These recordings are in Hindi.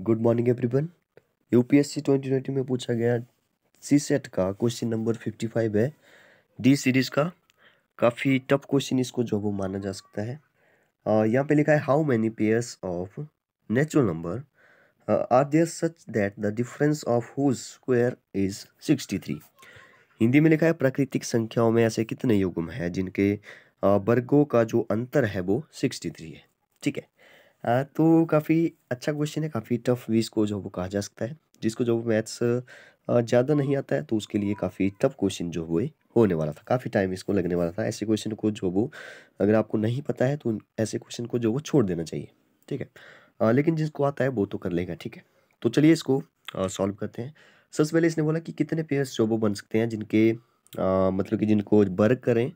गुड मॉर्निंग एवरीवन यूपीएससी 2020 में पूछा गया सी सेट का क्वेश्चन नंबर 55 है डी सीरीज का काफ़ी टफ क्वेश्चन इसको जो वो माना जा सकता है यहाँ पे लिखा है how many pairs of natural number are there such that the difference of whose square is 63 Hindi में लिखा है प्राकृतिक संख्याओं में ऐसे कितने युगम हैं जिनके वर्गों का जो अंतर है वो सिक्सटी है ठीक है तो काफ़ी अच्छा क्वेश्चन है काफ़ी टफ भी इसको जो वो कहा जा सकता है जिसको जो मैथ्स ज़्यादा नहीं आता है तो उसके लिए काफ़ी टफ क्वेश्चन जो हुए होने वाला था काफ़ी टाइम इसको लगने वाला था ऐसे क्वेश्चन को जो वो अगर आपको नहीं पता है तो ऐसे क्वेश्चन को जो वो छोड़ देना चाहिए ठीक है आ, लेकिन जिसको आता है वो तो कर लेगा ठीक है तो चलिए इसको सॉल्व करते हैं सबसे पहले इसने बोला कि कितने पेयर्स जो वो बन सकते हैं जिनके आ, मतलब कि जिनको वर्क करें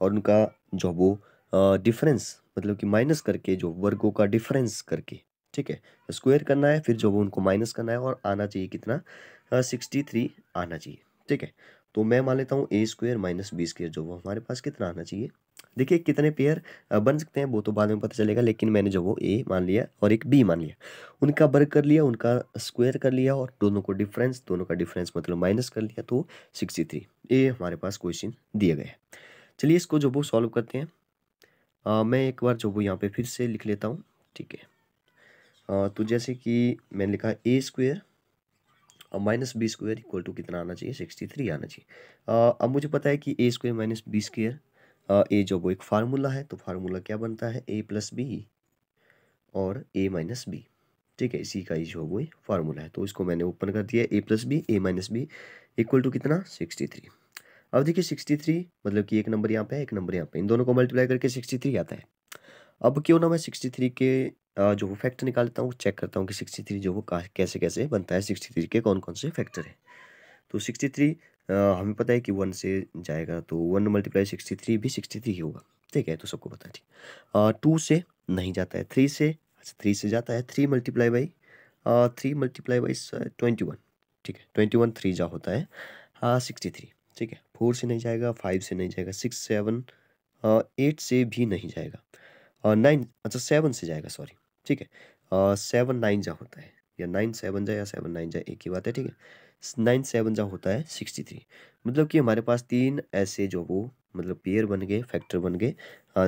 और उनका जो वो डिफरेंस मतलब कि माइनस करके जो वर्गों का डिफरेंस करके ठीक है स्क्वायर करना है फिर जो वो उनको माइनस करना है और आना चाहिए कितना सिक्सटी थ्री आना चाहिए ठीक है तो मैं मान लेता हूँ A square minus B square जो वो हमारे पास कितना आना चाहिए देखिए कितने पेयर बन सकते हैं वो तो बाद में पता चलेगा लेकिन मैंने जो वो ए मान लिया और एक बी मान लिया उनका वर्ग कर लिया उनका स्क्वायर कर लिया और दोनों को डिफरेंस दोनों का डिफरेंस मतलब माइनस कर लिया तो सिक्सटी थ्री ए हमारे पास क्वेश्चन दिया गया है चलिए इसको जो वो सॉल्व करते हैं आ, मैं एक बार जो वो यहाँ पे फिर से लिख लेता हूँ ठीक है तो जैसे कि मैंने लिखा ए स्क्वेयर और minus B square equal to कितना आना चाहिए सिक्सटी थ्री आना चाहिए अब मुझे पता है कि A square minus B square ए जो वो एक फार्मूला है तो फार्मूला क्या बनता है ए प्लस बी और ए माइनस बी ठीक है इसी का ही जो वो फार्मूला है तो इसको मैंने ओपन कर दिया A plus B A minus B equal to कितना सिक्सटी थ्री अब देखिए सिक्सटी थ्री मतलब कि एक नंबर यहाँ पे है एक नंबर यहाँ पे इन दोनों को मल्टीप्लाई करके सिक्सटी थ्री आता है अब क्यों ना मैं सिक्सटी थ्री के जो वो फैक्टर निकालता हूँ चेक करता हूँ कि सिक्सटी थ्री जो वो कैसे कैसे बनता है सिक्सटी थ्री के कौन कौन से फैक्टर हैं तो सिक्सटी थ्री हमें पता है कि वन से जाएगा तो वन मल्टीप्लाई सिक्सटी थ्री भी सिक्सटी थ्री होगा ठीक है तो सबको पता है ठीक टू से नहीं जाता है थ्री से अच्छा थ्री से जाता है three multiply by three multiply by twenty one ठीक है ट्वेंटी वन थ्री जा होता है सिक्सटी हाँ, थ्री ठीक है फोर से नहीं जाएगा फाइव से नहीं जाएगा सिक्स सेवन एट से भी नहीं जाएगा और नाइन अच्छा सेवन से जाएगा सॉरी ठीक है सेवन नाइन जा होता है या नाइन सेवन जा या सेवन नाइन जा एक ही बात है ठीक है नाइन सेवन जा होता है सिक्सटी थ्री मतलब कि हमारे पास तीन ऐसे जो वो मतलब पेयर बन गए फैक्टर बन गए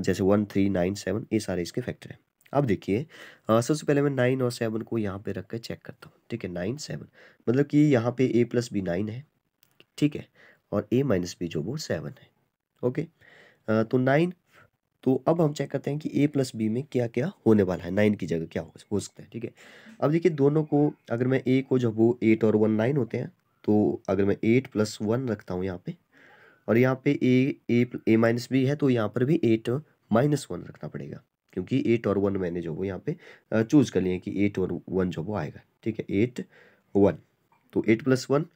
जैसे वन थ्री नाइन सेवन ये सारे इसके फैक्टर हैं अब देखिए सबसे पहले मैं नाइन और सेवन को यहाँ पे रख कर चेक करता हूँ ठीक है नाइन सेवन मतलब कि यहाँ पे ए प्लस बी नाइन है ठीक है और ए माइनस बी जो वो सेवन है ओके तो नाइन तो अब हम चेक करते हैं कि ए प्लस बी में क्या क्या होने वाला है नाइन की जगह क्या हो सकता है ठीक है अब देखिए दोनों को अगर मैं ए को जब वो एट और वन नाइन होते हैं तो अगर मैं एट प्लस वन रखता हूँ यहाँ पे और यहाँ पे ए ए ए माइनस बी है तो यहाँ पर भी एट माइनस वन रखना पड़ेगा क्योंकि एट और वन मैंने जो वो यहाँ पे चूज़ कर लिए कि एट और वन जो वो आएगा ठीक है एट वन तो एट प्लस वन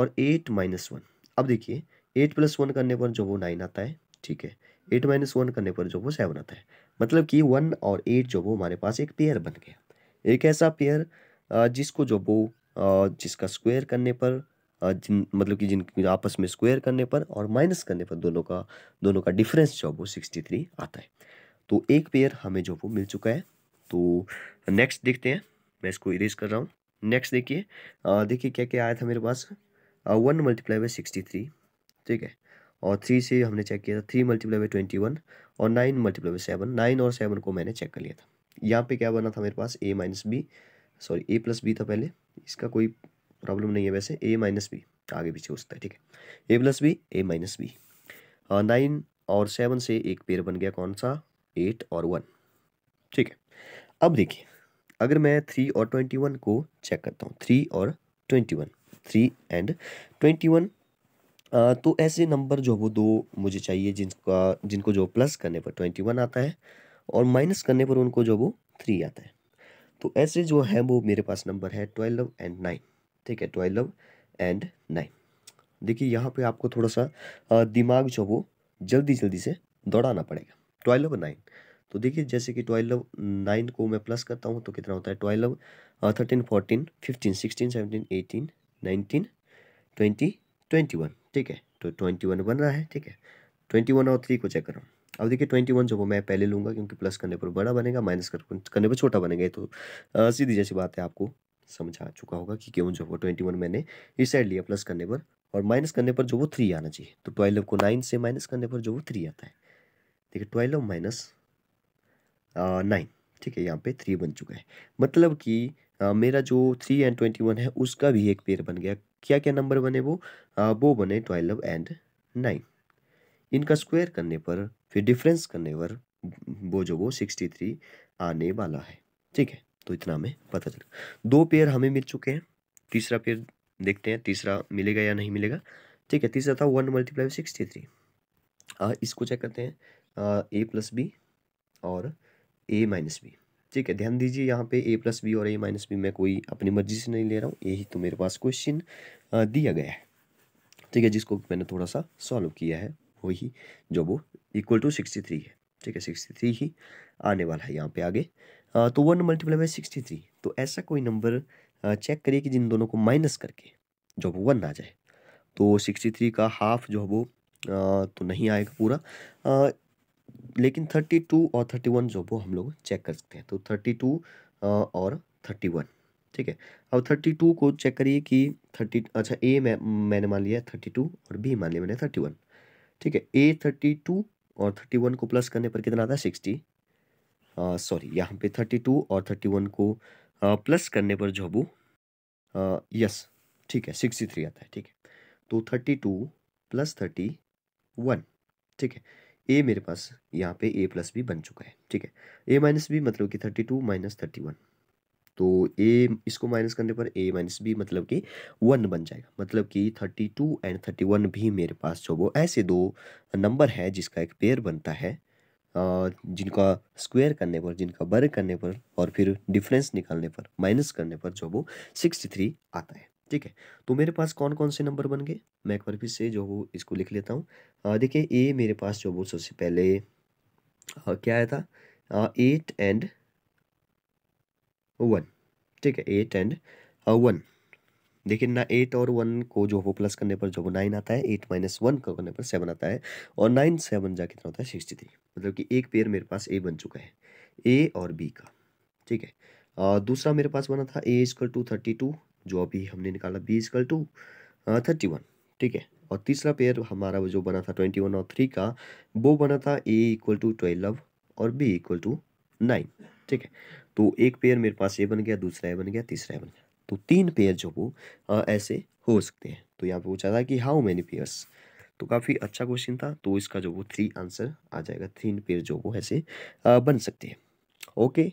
और एट माइनस वन अब देखिए एट प्लस वन करने पर जो वो नाइन आता है ठीक है एट माइनस वन करने पर जो वो सेवन आता है मतलब कि वन और एट जो वो हमारे पास एक पेयर बन गया एक ऐसा पेयर जिसको जो वो जिसका स्क्वायर करने पर जिन मतलब कि जिन आपस में स्क्वायर करने पर और माइनस करने पर दोनों का दोनों का डिफरेंस जो वो सिक्सटी थ्री आता है तो एक पेयर हमें जो वो मिल चुका है तो नेक्स्ट देखते हैं मैं इसको इरेज कर रहा हूँ नेक्स्ट देखिए देखिए क्या क्या आया था मेरे पास one multiply by sixty three ठीक है और थ्री से हमने चेक किया था three multiply by twenty one और nine multiply by seven nine और सेवन को मैंने चेक कर लिया था यहाँ पे क्या बना था मेरे पास A minus B sorry A plus B था पहले इसका कोई प्रॉब्लम नहीं है वैसे ए माइनस बी आगे पीछे उसका है ठीक है A plus B A minus B nine और सेवन से एक पेयर बन गया कौन सा एट और वन ठीक है अब देखिए अगर मैं थ्री और ट्वेंटी वन को चेक करता हूँ थ्री और twenty one three and twenty one तो ऐसे नंबर जो वो दो मुझे चाहिए जिनका जिनको जो प्लस करने पर ट्वेंटी वन आता है और माइनस करने पर उनको जो वो थ्री आता है तो ऐसे जो है वो मेरे पास नंबर है ट्वेल्व एंड नाइन ठीक है ट्वेल्व एंड नाइन देखिए यहाँ पे आपको थोड़ा सा दिमाग जो वो जल्दी जल्दी से दौड़ाना पड़ेगा ट्वेल्व नाइन तो देखिए जैसे कि ट्वेल्व नाइन को मैं प्लस करता हूँ तो कितना होता है twelve thirteen fourteen fifteen sixteen seventeen eighteen nineteen twenty twenty one ठीक है तो ट्वेंटी वन बन रहा है ठीक है ट्वेंटी वन और थ्री को चेक करो अब देखिए ट्वेंटी वन जो वो मैं पहले लूँगा क्योंकि प्लस करने पर बड़ा बनेगा माइनस करने पर छोटा बनेगा तो सीधी जैसी बात है आपको समझ आ चुका होगा कि क्यों जो वो ट्वेंटी वन मैंने इस साइड लिया प्लस करने पर और माइनस करने पर जो वो थ्री आना चाहिए तो ट्वेल्व को नाइन से माइनस करने पर जो वो थ्री आता है देखिए ट्वेल्व माइनस नाइन ठीक है यहाँ पे थ्री बन चुका है मतलब कि आ, मेरा जो थ्री एंड ट्वेंटी वन है उसका भी एक पेयर बन गया क्या क्या नंबर बने वो आ, वो बने ट्वेल्व एंड नाइन इनका स्क्वायर करने पर फिर डिफरेंस करने पर वो जो वो सिक्सटी थ्री आने वाला है ठीक है तो इतना हमें पता चला दो पेयर हमें मिल चुके हैं तीसरा पेयर देखते हैं तीसरा मिलेगा या नहीं मिलेगा ठीक है तीसरा था वन मल्टीप्लाई सिक्सटी थ्री इसको चेक करते हैं ए प्लस बी और ए माइनस बी ठीक है ध्यान दीजिए यहाँ पे ए प्लस बी और ए माइनस बी मैं कोई अपनी मर्जी से नहीं ले रहा हूँ यही तो मेरे पास क्वेश्चन दिया गया है ठीक है जिसको मैंने थोड़ा सा सॉल्व किया है वही जो वो इक्वल टू सिक्सटी थ्री है ठीक है सिक्सटी थ्री ही आने वाला है यहाँ पे आगे आ, तो one multiply by sixty three तो ऐसा कोई नंबर चेक करिए कि जिन दोनों को माइनस करके जो वो वन आ जाए तो सिक्सटी थ्री का हाफ जो है वो तो नहीं आएगा पूरा लेकिन थर्टी टू और थर्टी वन जो वो हम लोग चेक कर सकते हैं तो थर्टी टू और थर्टी वन ठीक है अब थर्टी टू को चेक करिए कि थर्टी अच्छा ए मैं मैंने मान लिया थर्टी टू और बी मान लिया मैंने थर्टी वन ठीक है ए थर्टी टू और थर्टी वन को प्लस करने पर कितना आता है सिक्सटी सॉरी यहाँ पे थर्टी टू और थर्टी वन को आ, प्लस करने पर जो वो यस ठीक है सिक्सटी थ्री आता है ठीक है तो thirty two plus thirty one ठीक है ए मेरे पास यहाँ पे ए प्लस बी बन चुका है ठीक है ए माइनस बी मतलब कि thirty two minus thirty one तो ए इसको माइनस करने पर ए माइनस बी मतलब कि वन बन जाएगा मतलब कि thirty two and thirty one भी मेरे पास जो वो ऐसे दो नंबर है जिसका एक पेयर बनता है जिनका स्क्वायर करने पर जिनका वर्ग करने पर और फिर डिफरेंस निकालने पर माइनस करने पर जो वो सिक्सटी थ्री आता है ठीक है तो मेरे पास कौन कौन से नंबर बन गए मैं एक बार फिर से जो वो इसको लिख लेता हूँ देखिए ए मेरे पास जो वो सबसे पहले आ, क्या आया था एट एंड वन ठीक है एट एंड वन देखिए ना एट और वन को जो वो प्लस करने पर जो वो नाइन आता है एट माइनस वन को करने पर सेवन आता है और नाइन सेवन जा कितना होता है सिक्सटी थ्री मतलब कि एक पेयर मेरे पास ए बन चुका है ए और बी का ठीक है दूसरा मेरे पास बना था A equal to thirty two जो अभी हमने निकाला B equal to thirty one ठीक है और तीसरा पेयर हमारा जो बना था ट्वेंटी वन और थ्री का वो बना था ए इक्वल टू ट्वेल्व और बी इक्वल टू नाइन ठीक है तो एक पेयर मेरे पास ए बन गया दूसरा ए बन गया तीसरा ए बन गया तो तीन पेयर जो वो आ, ऐसे हो सकते हैं तो यहाँ पे पूछा था कि हाउ मैनी पेयर्स तो काफ़ी अच्छा क्वेश्चन था तो इसका जो वो थ्री आंसर आ जाएगा तीन पेयर जो वो ऐसे आ, बन सकते हैं ओके